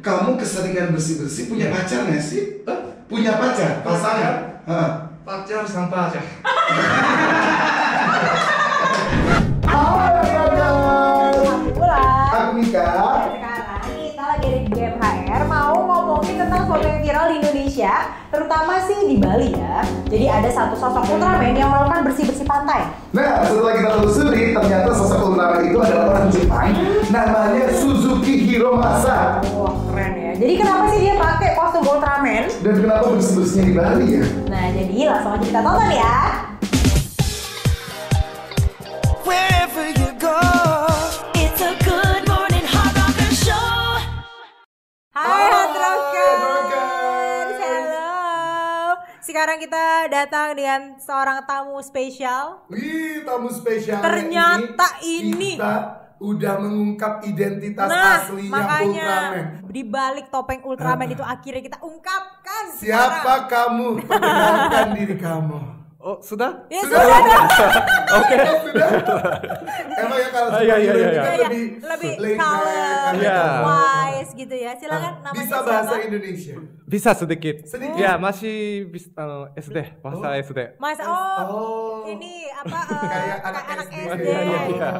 kamu keseringan bersih-bersih punya hmm. pacar nggak sih? Huh? Punya pacar, pasangan? Huh? Pacar sang pacar. Halo guys. Aku Mika. Sekarang kita lagi di game HR mau ngomongin tentang viral di Indonesia, terutama sih di Bali ya. Jadi ada satu sosok Ultraman yang melakukan bersih-bersih pantai. Nah, setelah kita telusuri, ternyata sosok Ultraman itu adalah orang Jepang, namanya Suzuki Hiromasa. Wah, jadi kenapa sih dia pakai kostum Ultraman? Dan kenapa bersih-bersihnya di Bali ya? Nah, jadi langsung aja kita tonton ya. rockers. Hello. Sekarang kita datang dengan seorang tamu spesial. Wih, tamu spesial. Ternyata ini, ini kita udah mengungkap identitas nah, aslinya makanya, Ultraman. Di balik topeng Ultraman uh, itu akhirnya kita ungkapkan. Siapa sekarang. kamu? Perkenalkan diri kamu. Oh, sudah? Ya, sudah. sudah. Oke. Okay. sudah. Emang ya kalau iya, sudah iya, iya, iya, iya. lebih lebih color, yeah. Iya. Gitu. wise gitu ya. Silakan ah, namanya Bisa bahasa Indonesia. Bisa sedikit. Sedikit. Ya, masih bis, uh, SD, bahasa oh. SD. Mas oh, oh. Ini apa uh, kayak anak, anak SD. SD. Iya, iya, iya.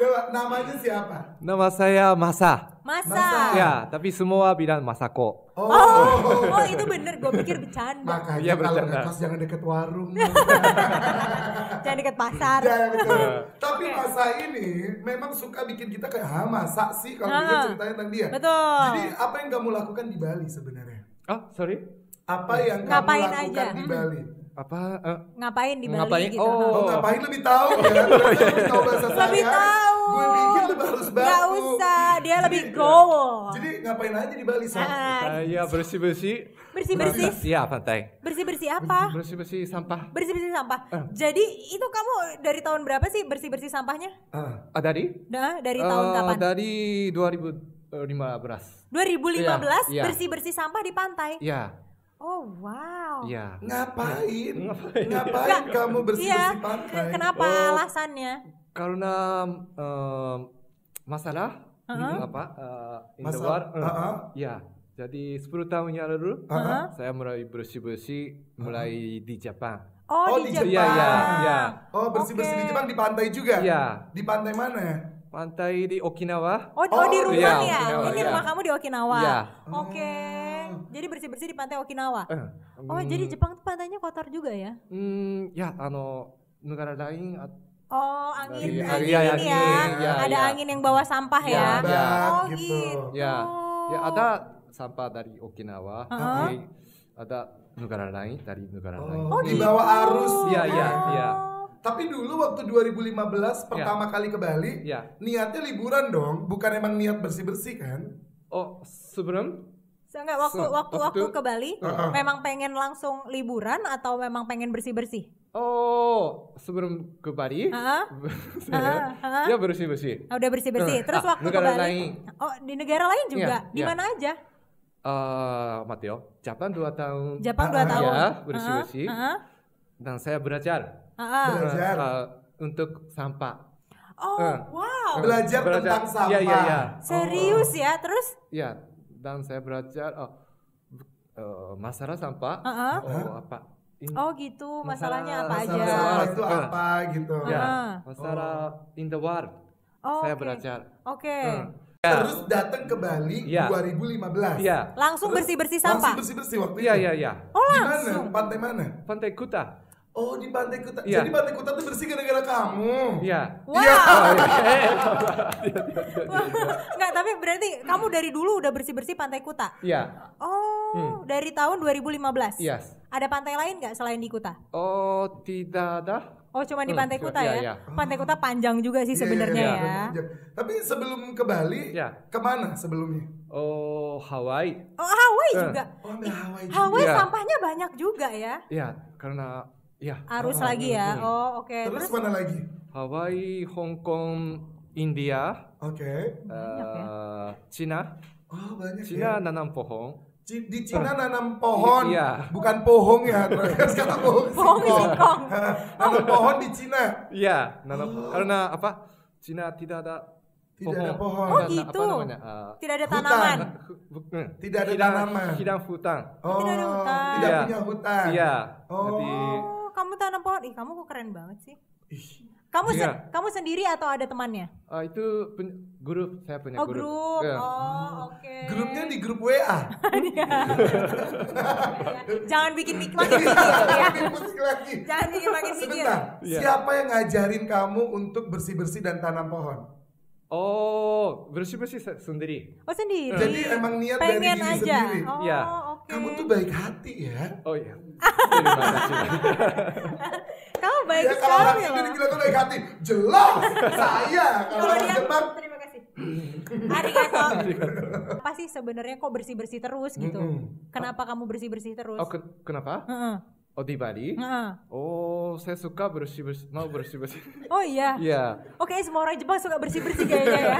Coba namanya siapa? Nama saya Masa. Masa. Masa. Ya, tapi semua bilang Masako. Oh, oh, oh itu bener. Gue pikir bercanda. Makanya ya, kalau ngekos jangan deket warung. jangan deket pasar. Ya, tapi okay. masa ini memang suka bikin kita kayak ha masa sih kalau kita ceritanya tentang dia. Ya. Betul. Jadi apa yang kamu lakukan di Bali sebenarnya? Oh, sorry. Apa eh. yang kamu Ngapain lakukan aja. di Bali? Hmm apa uh, ngapain di Bali ngapain? gitu. Oh. oh, ngapain lebih tahu ya? lebih tahu bahasa lebih tahu. Gue lebih Jadi ngapain aja di Bali Sam? Saya ah, ah, bersih-bersih. Bersih-bersih. Iya, pantai. Bersih-bersih apa? Bersih-bersih sampah. Bersih-bersih sampah. Uh. Jadi itu kamu dari tahun berapa sih bersih-bersih sampahnya? Ah Uh, dari? Nah, dari tahun uh, kapan? Dari ribu lima belas iya, iya. bersih-bersih sampah di pantai? Iya. Yeah. Oh wow. Iya. Ngapain? Ngapain, ngapain kamu bersih-bersih iya. pantai? Kenapa oh, alasannya? Karena um, masalah uh-huh. apa uh, in Masa, the war uh, huh eh, ya jadi 10 tahun yang lalu uh-huh. saya mulai bersih bersih mulai uh-huh. di Jepang Oh, oh di Jepang. Ya, iya, iya. Oh, bersih-bersih okay. di Jepang di pantai juga? Ya, Di pantai mana? Pantai di Okinawa. Oh, oh, di oh, rumah iya, ya? Ini iya. rumah kamu di Okinawa. Iya. Oke. Okay. Ah. Jadi bersih-bersih di pantai Okinawa. Eh, oh, jadi hmm. Jepang pantainya kotor juga ya? Hmm, ya, ano negara lain Oh angin, angin, angin, angin, angin ya. ya ada ya. angin yang bawa sampah ya. ya. Oh gitu. gitu. Ya, ya ada sampah dari Okinawa, uh -huh. tapi ada negara lain dari negara oh, lain. Oh di gitu. bawah arus. Iya iya iya. Tapi dulu waktu 2015 iya. pertama ya. kali ke Bali, ya. niatnya liburan dong, bukan emang niat bersih-bersih kan? Oh, sebelum so, enggak waktu waktu waktu, waktu ke Bali, uh -uh. memang pengen langsung liburan atau memang pengen bersih-bersih? Oh, sebelum ke Bali, uh-huh. uh-huh. ya bersih bersih. Ah, oh, udah bersih bersih. Terus ah, waktu negara ke Bali, lain. oh di negara lain juga, yeah, di iya. mana yeah. aja? Uh, Mateo, Jepang dua tahun. Jepang dua ah, tahun. Ya, bersih bersih. Uh-huh. Dan saya belajar. Uh-huh. Belajar uh, untuk sampah. Oh, uh. wow. Belajar, belajar tentang sampah. Yeah, yeah, yeah. Serius oh. ya, terus? Ya, yeah. dan saya belajar oh, uh, masalah sampah. Uh-huh. Oh, apa? Oh gitu, masalahnya apa masalah, aja? Masalah itu apa gitu? Ya, uh-huh. masalah oh. in the world. Oh, saya okay. belajar. Oke. Okay. Uh. Yeah. Terus datang ke Bali yeah. 2015. Iya. Langsung bersih-bersih sampah. Langsung bersih-bersih waktu ya, itu. Iya, iya, iya. Oh, di langsung. mana? Pantai mana? Pantai Kuta. Oh, di Pantai Kuta. Yeah. Jadi Pantai Kuta tuh bersih gara-gara kamu. Iya. Wow. Iya. Enggak, oh, iya. iya, iya, tapi berarti kamu dari dulu udah bersih-bersih Pantai Kuta? Iya. Oh, hmm. dari tahun 2015. Yes. Ada pantai lain nggak selain di Kuta? Oh, tidak ada. Oh, cuma di hmm, Pantai Kuta hmm, ya? iya. Pantai Kuta panjang juga sih iya, iya, sebenarnya ya, ya, ya. Tapi sebelum ke Bali, iya. kemana sebelumnya? Oh, Hawaii. Oh, Hawaii uh. juga. Oh, Hawaii juga. Hawaii sampahnya banyak juga ya? Iya, karena ya. Arus oh, lagi ya. Hmm. Oh, oke. Okay. Terus, Terus mana lagi? Hawaii, Hong Kong, India. Oke. Okay. Uh, eh, ya. Cina. Oh, banyak Cina ya. nanam pohon di Cina nanam pohon, iya. bukan pohong ya, kata pohong singkong. singkong. nanam pohon di Cina. Iya, nanam oh. karena apa? Cina tidak ada tidak pohon. ada pohon. Oh gitu. Apa namanya? Uh, tidak ada gitu. ah. tanaman. Hutan. Tidak ada hidang, tanaman. Hidang hutan. Oh, tidak ada oh, hutan. Tidak ya. punya hutan. Iya. Oh. Jadi, oh, kamu tanam pohon. Ih, kamu kok keren banget sih. Ih. Kamu se iya. kamu sendiri atau ada temannya? Uh, itu grup saya punya oh, grup. grup. Yeah. Oh, oke. Okay. Grupnya di grup WA. Iya. Jangan bikin mik makin mikir ya. lagi. Jangan bikin makin mikir. Sebentar. Yeah. Siapa yang ngajarin kamu untuk bersih-bersih dan tanam pohon? Oh, bersih-bersih sendiri. Oh, sendiri. Jadi emang niat Pengen dari diri aja. sendiri. Oh, ya kamu tuh baik hati ya. Oh iya. kamu baik ya, kalau sekali loh. Kalau tuh baik hati, jelas saya. Kalau dia jebak. Terima kasih. Hari Arigato. Apa sih sebenarnya kok bersih bersih terus gitu? Kenapa kamu bersih bersih terus? Oh kenapa? Mm Oh Otibari. Uh. Oh, saya suka bersih bersih, mau bersih bersih. Oh iya. Iya. yeah. Oke, okay, semua orang Jepang suka bersih bersih kayaknya ya.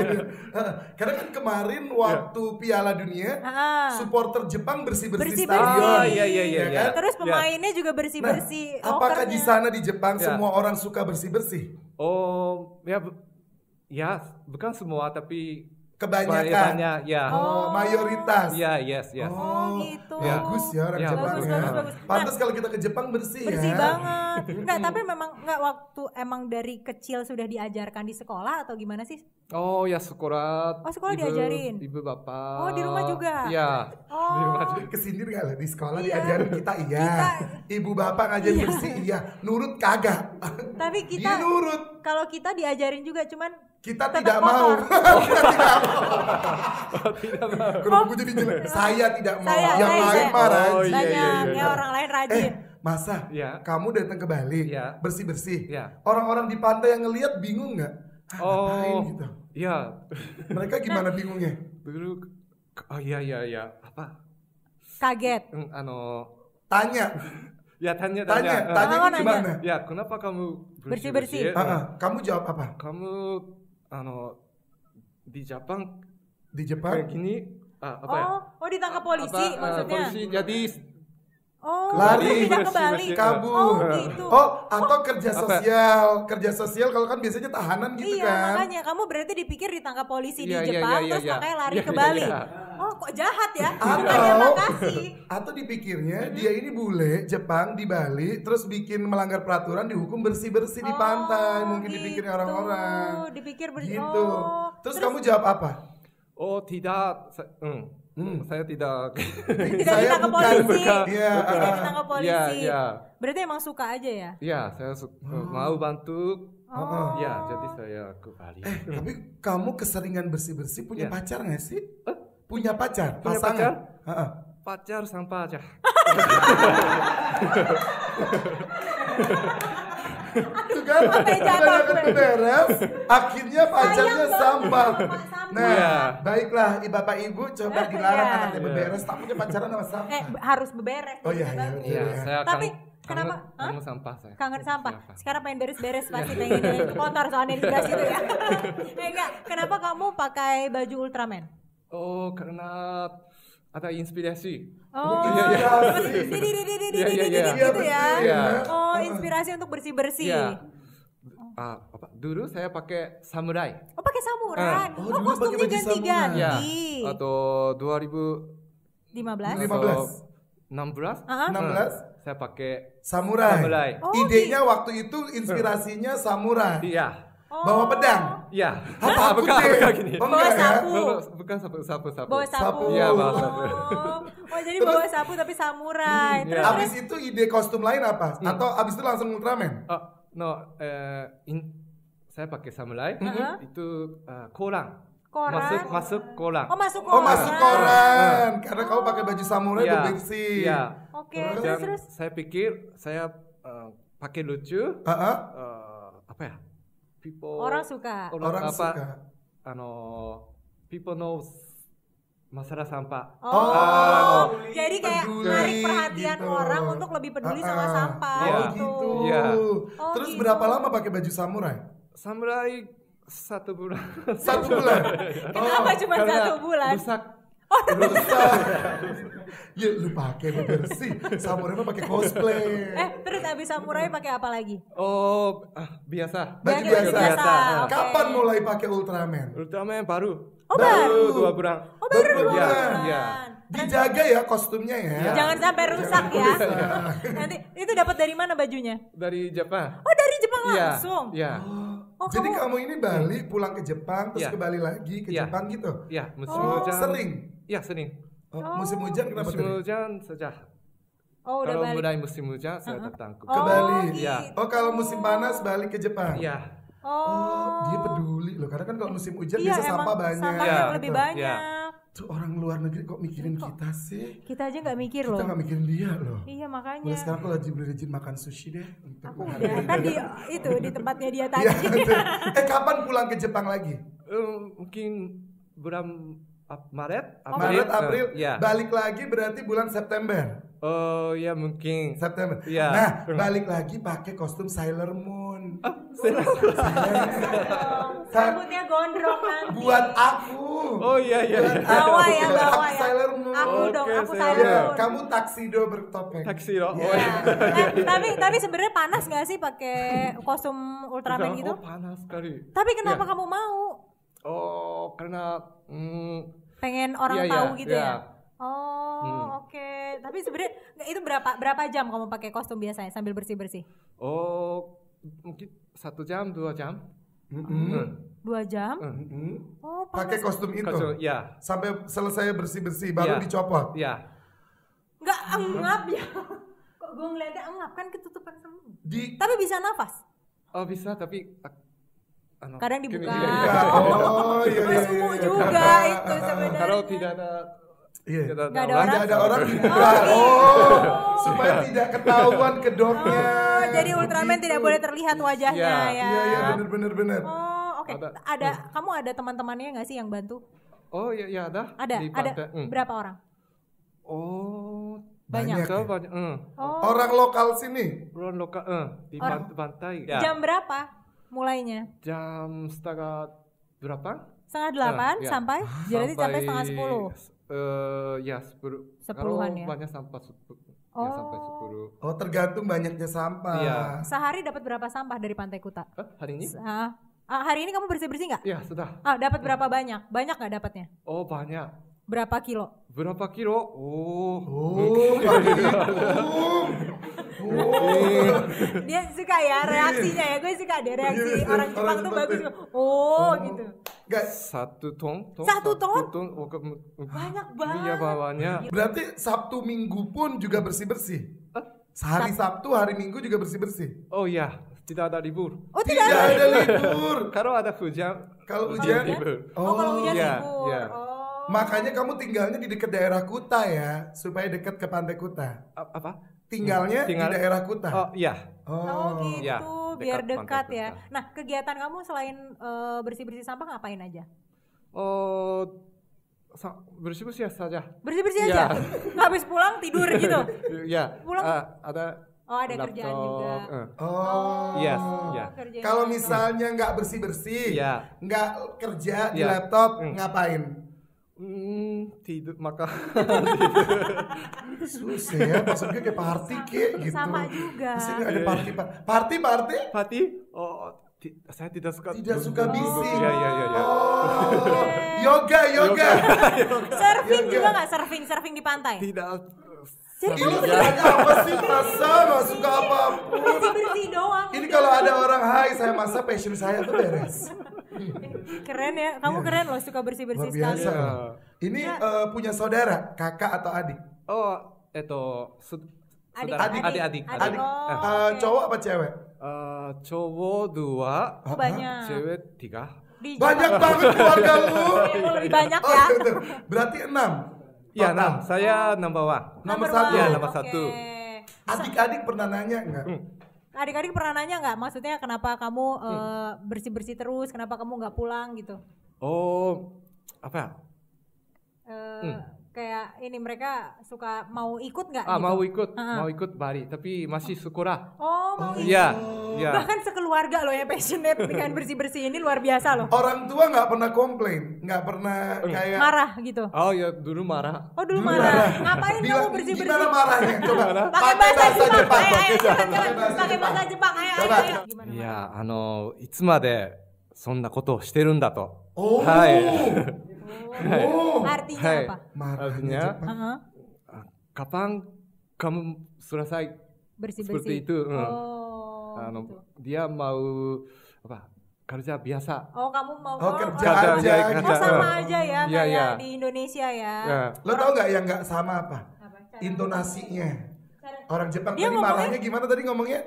Karena kan kemarin waktu yeah. Piala Dunia, uh. supporter Jepang bersih bersih, bersih, -bersih. stadion. Oh iya iya iya. Ya, iya. kan? Terus iya. pemainnya yeah. juga bersih bersih. Nah, apakah di sana di Jepang yeah. semua orang suka bersih bersih? Oh ya, ya bukan semua tapi kebanyakan ya oh, oh, mayoritas ya yes yes oh, oh gitu, gitu. Ya, bagus ya orang ya, Jepang bagus, ya bagus, bagus. Nah, pantas kalau kita ke Jepang bersih, ya. bersih ya banget nah tapi memang nggak waktu emang dari kecil sudah diajarkan di sekolah atau gimana sih oh ya sekolah oh sekolah ibu, diajarin ibu bapak oh di rumah juga ya oh. di rumah juga kesini lah di sekolah iya. diajarin kita iya kita, ibu bapak ngajarin iya. bersih iya nurut kagak tapi iya, kita Dia nurut kalau kita diajarin juga cuman kita tidak mau. kita tidak mau. tidak mau. Kenapa jadi jelek? Saya tidak mau. Saya, yang saya, lain marah. oh, iya, iya, iya, orang lain rajin. Eh, masa? Ya. Kamu datang ke Bali, ya. bersih-bersih. Ya. Orang-orang di pantai yang ngelihat bingung nggak? Ah, oh. oh, gitu. Iya. Mereka nah, gimana bingungnya? Dulu, oh iya iya iya. Apa? Kaget. Hmm, ano. Tanya. Ya tanya tanya. Tanya, eh. tanya, tanya gimana? Ya kenapa kamu bersih bersih? bersih? Ah, ah. kamu jawab apa? Kamu あの di Jepang di Jepang kayak gini apa oh, ya? Oh, ditangkap polisi maksudnya. Ah, polisi jadi Oh, lari pindah ke Bali, kabur. Oh, gitu. oh, atau kerja sosial. Kerja sosial kalau kan biasanya tahanan gitu iya, kan. Iya, makanya kamu berarti dipikir ditangkap polisi di iya, iya, Jepang iya, terus iya. makanya lari iya, ke Bali oh kok jahat ya bukannya makasih atau dipikirnya dia ini bule Jepang di Bali terus bikin melanggar peraturan dihukum bersih bersih di pantai oh, mungkin gitu. orang orang-orang dipikir bersih. gitu oh. terus, terus kamu jawab apa oh tidak hmm. Hmm. Saya tidak tidak saya ditangkap polisi. Bukan, yeah. bukan. Tidak iya. ditangkap iya, polisi. Yeah, yeah. Berarti emang suka aja ya? Iya, saya suka, oh. Eh, mau bantu. Oh. Ya, jadi saya ke Bali. Eh, tapi kamu keseringan bersih-bersih punya yeah. pacar nggak sih? Eh, Punya pacar, Punya pasangan. Pacar? Uh -uh. Pacar sang pacar. Itu kan akan beres, akhirnya pacarnya sampah. Nah, ya. baiklah bapak ibu coba dilarang iya. anaknya iya. beberes, punya pacaran sama sampah. Eh, harus beberes. Oh iya, iya, iya. iya. Tapi Kenapa? Kangen, sampah saya. Kangen sampah. Sekarang pengen beres-beres iya. pasti pengen itu kotor soalnya di itu ya. Eh, enggak, kenapa kamu pakai baju Ultraman? Oh, karena ada inspirasi. Oh, iya, iya. Iya, iya, iya. Gitu ya. Yeah. Oh, inspirasi untuk bersih-bersih. Yeah. Iya. Oh. Uh, apa? Dulu saya pakai samurai. Oh, pakai samurai. Uh. Oh, oh kostumnya ganti-ganti. Ya. Atau 2015. 15. 16? Uh -huh. 16? Saya pakai samurai. samurai. Oh, Idenya iya. waktu itu inspirasinya samurai. Iya. Oh. Bawa pedang. Iya. Apa ah, bukan bukan gini. Bawa sapu. Bukan sapu sapu sapu. Bawa sapu. Iya, bawa sapu. Oh, oh jadi bawa sapu tapi samurai. Hmm, iya. Terus abis itu ide kostum lain apa? Hmm. Atau abis itu langsung Ultraman? Oh, no, eh, saya pakai samurai. Hmm. Uh-huh. Itu koran. Eh, koran. Masuk masuk koran. Oh, masuk koran. Oh, masuk koran. Nah. Karena kamu pakai baju samurai itu iya. berbeksi. Iya. Oke, terus terus saya pikir saya eh, pakai lucu. apa ya? people orang suka orang, orang apa, suka ano people knows masalah sampah. Oh, oh jadi kayak peduli, narik perhatian gitu. orang untuk lebih peduli uh, sama ah, ah. sampah. Yeah. Oh gitu. gitu. Yeah. Oh, Terus gitu. berapa lama pakai baju samurai? Samurai satu bulan. Satu bulan. Kenapa oh, cuma satu bulan? Rusak Oh, rusak. ya lu pakai bersih. Samurai mah pakai cosplay. Eh, terus abis samurai pakai apa lagi? Oh, ah, biasa. Baju biasa. biasa. biasa. Okay. Kapan mulai pakai Ultraman? Ultraman baru. Oh, baru. baru. dua bulan. Oh, baru, dua iya, bulan. Iya. Dijaga ya kostumnya ya. Iya. Jangan sampai rusak Jangan ya. Nanti itu dapat dari mana bajunya? Dari Jepang. Oh, dari Jepang iya, langsung. Iya. Yeah. Oh, oh Jadi kamu... kamu ini Bali pulang ke Jepang terus yeah. ke Bali lagi ke yeah. Jepang gitu. Iya, yeah, oh. Sering. Iya sering. Oh, oh. Musim hujan kenapa? Musim hujan sejak Oh, udah kalau balik. mulai musim hujan saya uh-huh. datang ke oh, Bali. Gitu. Ya. Oh, kalau musim panas balik ke Jepang. Iya. Oh. oh, dia peduli loh. Karena kan kalau musim hujan iya, bisa sampah banyak. Sampah yang iya, lebih banyak. Ya. Tuh orang luar negeri kok mikirin kok, kita sih? Kita aja nggak mikir kita loh. Kita gak mikirin dia loh. Iya makanya. Mulai sekarang aku lagi beli makan sushi deh. Untuk aku udah ya, tadi itu di tempatnya dia iya, tadi. eh kapan pulang ke Jepang lagi? Uh, mungkin bulan Maret, oh, April, Maret, eh, April, yeah. balik lagi berarti bulan September. Oh ya mungkin September. Ya. Nah balik lagi pakai kostum Sailor Moon. Oh, Sailor Moon. Rambutnya gondrong nanti. Buat aku. Oh iya iya. iya. Bawa ya bawa ya. Sailor Moon. Aku dong aku Sailor iya, Moon. Kamu taksido bertopeng. Taksido. Yeah. Oh, iya. iya. Eh, tapi tapi sebenarnya panas gak sih pakai kostum Ultraman gitu? Oh, panas sekali. Tapi kenapa kamu mau? Oh karena Hmm, pengen orang yeah, iya, tahu yeah, gitu yeah. ya. Oh, hmm. oke. Okay. Tapi sebenarnya itu berapa berapa jam kamu pakai kostum biasanya sambil bersih bersih? Oh, mungkin satu jam dua jam. Mm -hmm. Dua jam? Mm -hmm. Oh, pakai kostum itu. Kostum, ya. Sampai selesai bersih bersih baru ya. dicopot. Ya. Nggak engap ya? Kok gue ngeliatnya engap kan ketutupan semua. Di... Tapi bisa nafas? Oh bisa, tapi anu, kadang dibuka. Gini, iya, iya. gini. Oh, iya, iya, iya, iya. iya juga itu sebenarnya. Kalau tidak ada Iya. Tidak ada orang. ada orang. Oh, oh. supaya tidak ketahuan kedoknya. Oh, jadi Ultraman gitu. tidak boleh terlihat wajahnya ya. Iya, iya, ya, benar benar benar. Oh, oke. Okay. Ada, ada hmm. kamu ada teman-temannya nggak sih yang bantu? Oh, iya, iya ada. Ada. Di ada hmm. berapa orang? Oh, banyak. Banyak. Ya? banyak. Hmm. Oh. Orang lokal sini. Orang lokal, eh, di orang. pantai. Ya. Jam berapa? mulainya? Jam setengah berapa? Setengah ah, delapan ya, sampai? Jadi sampai, sampai setengah sepuluh? Uh, ya sepuluh. Sepuluhan Kalau ya? banyak sampah sepuluh. Ya, oh. Ya, sampai Oh, tergantung banyaknya sampah. Iya. Sehari dapat berapa sampah dari Pantai Kuta? Eh, hari ini? Uh, hari ini kamu bersih-bersih nggak? Iya, sudah. Ah, dapat berapa banyak? Banyak nggak dapatnya? Oh, banyak. Berapa kilo? Berapa kilo? Oh. Oh. oh. Dia suka ya reaksinya ya. Gue suka deh reaksi iya, orang Jepang tuh bagus. Oh, oh, gitu. Guys, satu tong, tong satu, satu tong, oh, banyak iya, banget. Iya bawahnya. Berarti Sabtu Minggu pun juga bersih bersih. Sehari Sabtu, hari Minggu juga bersih bersih. Oh iya, tidak ada libur. Oh tidak, tidak ada libur. Kalau ada hujan, kalau hujan libur. Oh, kalau hujan iya, libur. Ya, ya. Oh. Makanya kamu tinggalnya di dekat daerah Kuta ya, supaya dekat ke Pantai Kuta. apa? Tinggalnya Tinggal... di daerah Kuta. Oh iya. Oh, oh gitu, ya, biar dekat, dekat ya. Kuta. Nah, kegiatan kamu selain uh, bersih-bersih sampah ngapain aja? Oh, bersih bersih-bersih ya saja. Bersih-bersih ya. aja. Habis pulang tidur gitu. ya. Pulang uh, ada Oh ada laptop. kerjaan juga. Oh, oh yes, Yeah. Oh, Kalau misalnya nggak bersih bersih, iya. yeah. kerja yeah. di iya. laptop, mm. ngapain? tidur makan susah ya maksudnya kayak party kayak gitu sama juga pasti ada iya. party party party party oh, oh saya tidak suka tidak suka bising. Iya iya iya. Ya. Oh, yoga yoga. yoga. surfing yoga. juga nggak surfing surfing di pantai? Tidak jadi lu ya, apa sih masa suka apapun Bersih-bersih doang Ini kalau ada orang hai saya masa passion saya tuh beres eh, Keren ya, kamu iya. keren loh suka bersih-bersih Luar biasa iya. Ini uh, punya saudara, kakak atau adik? Oh, itu adik adik adik adik, adik. Oh, uh, cowok apa cewek uh, cowok dua banyak cewek tiga banyak banget keluarga lu iya, lebih banyak oh, ya oh, berarti enam Iya, enam. Saya enam wah. Nomor satu. ya, nomor satu. Adik-adik pernah nanya nggak? Hmm. Adik-adik pernah nanya nggak? Maksudnya kenapa kamu hmm. eh, bersih-bersih uh, terus? Kenapa kamu nggak pulang gitu? Oh, apa? Uh, hmm kayak ini mereka suka mau ikut nggak? Ah gitu? mau ikut, uh -huh. mau ikut Bali, tapi masih sekolah. Oh mau oh, ikut. Iya, Yeah. Bahkan sekeluarga loh ya passionate dengan bersih bersih ini luar biasa loh. Orang tua nggak pernah komplain, nggak pernah oh, iya. kayak marah gitu. Oh ya dulu marah. Oh dulu, dulu marah. marah. Ngapain Bila, kamu bersih bersih? Gimana marahnya? Coba pakai bahasa Jepang. Pakai bahasa Jepang. Ayo ayo. Gimana? Iya, ano, いつまでそんなことをしてるんだと。はい。Oh. Artinya hey. apa? Artinya kapan kamu selesai bersih, -bersih. seperti itu? Oh. Anu, gitu. Dia mau apa? kerja biasa. Oh, kamu mau oh, kerja, kerja aja. Kerja. sama aja ya iya, kayak iya. di Indonesia ya. Iya. Lo tau nggak yang nggak sama apa? apa? Intonasinya. Orang Jepang tadi marahnya gimana tadi ngomongnya?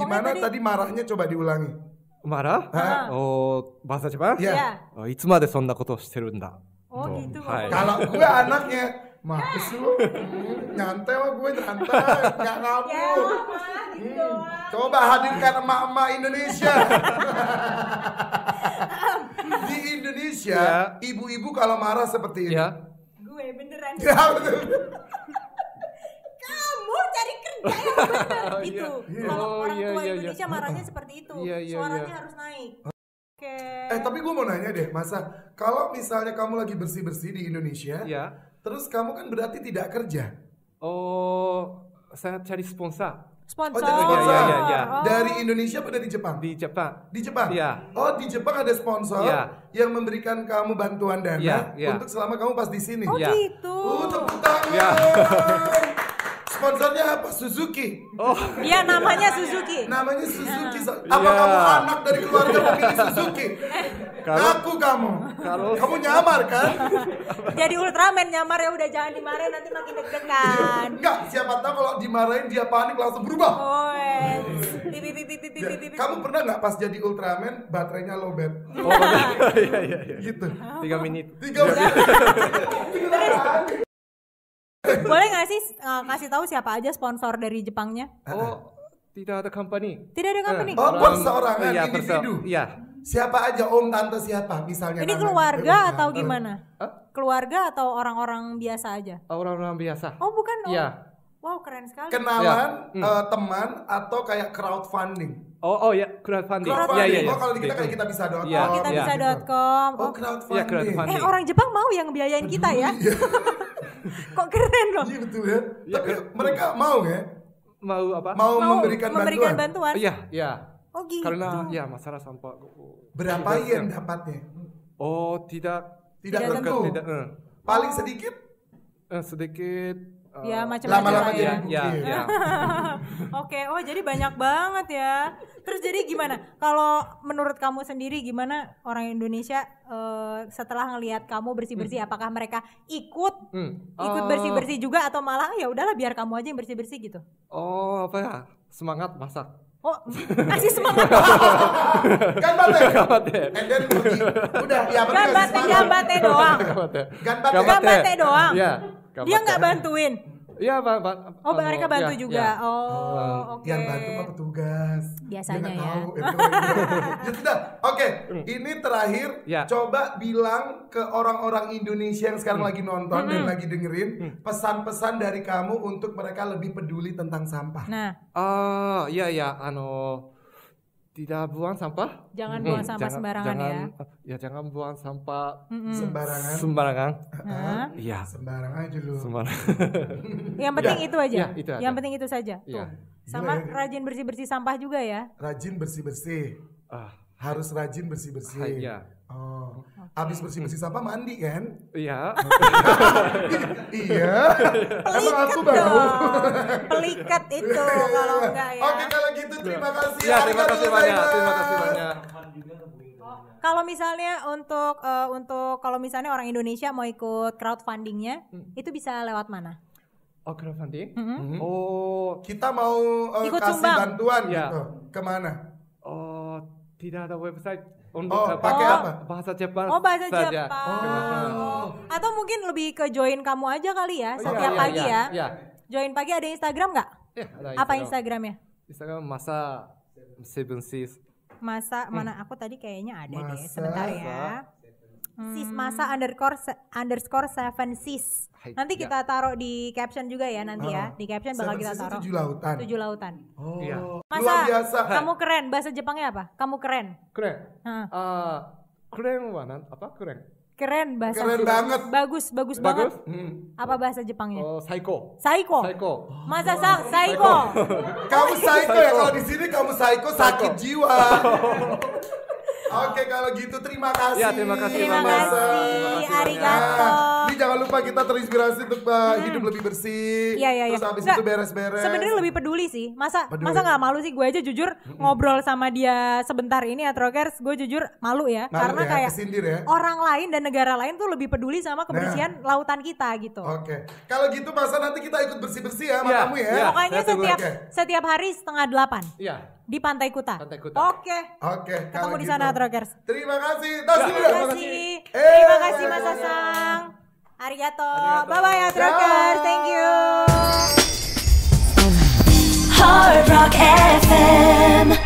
gimana tadi marahnya coba diulangi. Mara? Oh, bahasa Jepang? Iya. Yeah. Oh, itu sonna koto shiteru nda. Oh, Tuh. gitu. Hai. Kalau gue anaknya Mampus lu, nyantai mah gue nyantai, gak ngapus. Ya, gitu hmm. Coba hadirkan emak-emak Indonesia. Di Indonesia, ya. ibu-ibu yeah. kalau marah seperti ini. Yeah. Gue beneran. Ya, Iya, iya, Bener, gitu. Oh, yeah. Kalau oh, orang iya, tua yeah, Indonesia yeah. marahnya seperti itu. Suaranya harus naik. Oh. Okay. Eh tapi gue mau nanya deh, masa kalau misalnya kamu lagi bersih bersih di Indonesia, ya. terus kamu kan berarti tidak kerja? Oh, saya cari sponsor. Sponsor. Oh, dari, sponsor. Ya, ya, ya. Oh. dari Indonesia pada di Jepang. Di Jepang. Di Jepang. Ya. Oh, di Jepang ada sponsor ya. yang memberikan kamu bantuan dana ya, ya. untuk selama kamu pas di sini. Oh, ya. gitu. Uh, tepuk tangan. Ya. Sponsornya apa? Suzuki. Oh. Iya namanya Suzuki. Namanya Suzuki. Iya. Apa ya. kamu anak dari keluarga mobil Suzuki? Kalo, Aku kamu. Kalau kamu nyamar kan? Jadi Ultraman nyamar ya udah jangan dimarahin nanti makin deg-degan. Enggak, siapa tahu kalau dimarahin dia panik langsung berubah. Oh. Kamu pernah nggak pas jadi Ultraman baterainya lowbat? Oh, iya iya iya. Gitu. Tiga menit. Tiga menit. Boleh nggak sih uh, kasih tahu siapa aja sponsor dari Jepangnya? Oh, uh-uh. tidak ada company. Tidak ada eh, company. Oh, perseorangan iya, individu. Iya. Siapa aja om tante siapa misalnya? Ini keluarga namanya. atau gimana? Huh? Keluarga atau orang-orang biasa aja? Orang-orang biasa. Oh, bukan. Oh. Iya. Wow, keren sekali. Kenalan, ya. hmm. uh, teman atau kayak crowdfunding. Oh, oh ya, crowdfunding. crowdfunding. Ya, ya, ya. Oh, kalau kita kayak kita iya, iya. bisa dot com. oh, kita bisa dot com. Oh, crowdfunding. Ya, crowdfunding. Eh, orang Jepang mau yang biayain kita ya. Iya. kok keren loh? iya betul ya, iya, tapi iya. mereka mau ya mau apa mau, mau memberikan, memberikan bantuan, bantuan. iya iya oh gitu karena ya masalah sampah berapa tidak, yang dapatnya oh tidak tidak, tidak tentu tidak, uh. paling sedikit uh, sedikit uh, ya macam-macam lama-lama ya, iya, oke oh jadi banyak banget ya Terus jadi gimana? Kalau menurut kamu sendiri gimana orang Indonesia uh, setelah ngelihat kamu bersih-bersih hmm. apakah mereka ikut hmm. ikut oh. bersih-bersih juga atau malah ya udahlah biar kamu aja yang bersih-bersih gitu? Oh, apa ya? Semangat masak. Oh, kasih semangat. kan bate. Kan bate. Udah, ya Kan bate, bate doang. Gan bate. bate doang. Iya. Dia nggak bantuin. Iya, Pak. Ba oh, mereka bantu ya, juga. Ya. Oh, oke. Okay. Yang bantu Pak petugas. Biasanya ya. ya sudah. Oke, ini terakhir ya. coba bilang ke orang-orang Indonesia yang sekarang hmm. lagi nonton hmm. dan lagi dengerin hmm. pesan-pesan hmm. dari kamu untuk mereka lebih peduli tentang sampah. Nah. Oh, uh, iya ya, ano tidak buang sampah. Jangan hmm. buang hmm. sampah jangan, sembarangan jangan, ya. Ya jangan buang sampah mm sembarangan. Sembarangan. Iya. Uh -huh. sembarangan aja lu sembarangan yang penting ya, itu aja. Ya, itu Yang penting itu saja. Ya. Sama ya. rajin bersih-bersih sampah juga ya. Rajin bersih-bersih. Uh, Harus rajin bersih-bersih. -bersih. Ah, iya. Oh. Habis bersih-bersih sampah mandi kan? Iya. iya. Emang aku baru. Pelikat itu kalau enggak ya. Oke kalau gitu terima iya. kasih. Ya, terima kasih banyak. Terima kasih banyak. Kalau misalnya untuk uh, untuk kalau misalnya orang Indonesia mau ikut crowdfundingnya, hmm. itu bisa lewat mana? Oh crowdfunding? Mm -hmm. Oh kita mau uh, ikut kasih sumbang. bantuan ya. gitu. Kemana? Oh tidak ada website untuk oh, apa, pakai apa? Bahasa Jepang. Oh, bahasa Jepang. Oh. Atau mungkin lebih ke join kamu aja kali ya oh, setiap iya, iya pagi iya, ya. Iya. Join pagi ada Instagram nggak? Ya, ada Instagram. Apa Instagramnya? Instagram masa Seven Seas. Masa hmm. mana aku tadi kayaknya ada masa, deh. Sebentar ya. Masa sis hmm. masa underscore underscore seven sis. Nanti ya. kita taruh di caption juga ya nanti ya. Ah. Di caption bakal kita taruh. Tujuh lautan. Tujuh lautan. Oh. Iya. Masa biasa. kamu keren bahasa Jepangnya apa? Kamu keren. Keren. Heeh. Uh, keren wanan apa keren? Keren bahasa Keren banget. Bagus, bagus, bagus? banget. Hmm. Apa bahasa Jepangnya? Oh, psycho. Psycho. Psycho. Masa oh, sang psycho. kamu psycho ya kalau di sini kamu psycho sakit jiwa. Oke, kalau gitu terima kasih. Ya, terima kasih. Terima kasih. Terima kasih. Arigato jangan lupa kita terinspirasi untuk uh, hmm. hidup lebih bersih. Iya iya iya. Terus habis itu beres-beres. Sebenarnya lebih peduli sih. Masa peduli. masa nggak malu sih gue aja jujur hmm. ngobrol sama dia sebentar ini ya Trokers, gue jujur malu ya malu karena ya, kayak ya. orang lain dan negara lain tuh lebih peduli sama kebersihan nah. lautan kita gitu. Oke. Okay. Kalau gitu masa nanti kita ikut bersih-bersih ya sama ya. kamu ya. Yeah. Pokoknya setiap okay. setiap hari setengah delapan. Iya di Pantai Kuta. Pantai Kuta. Oke. Oke. Ketemu di sana gitu. Trokers. Terima kasih. Iya. Ya, Terima kasih. Eh, Terima kasih Mas Asang. Arigato. Arigato. Bye bye ya trucker. Thank you. Hard Rock FM.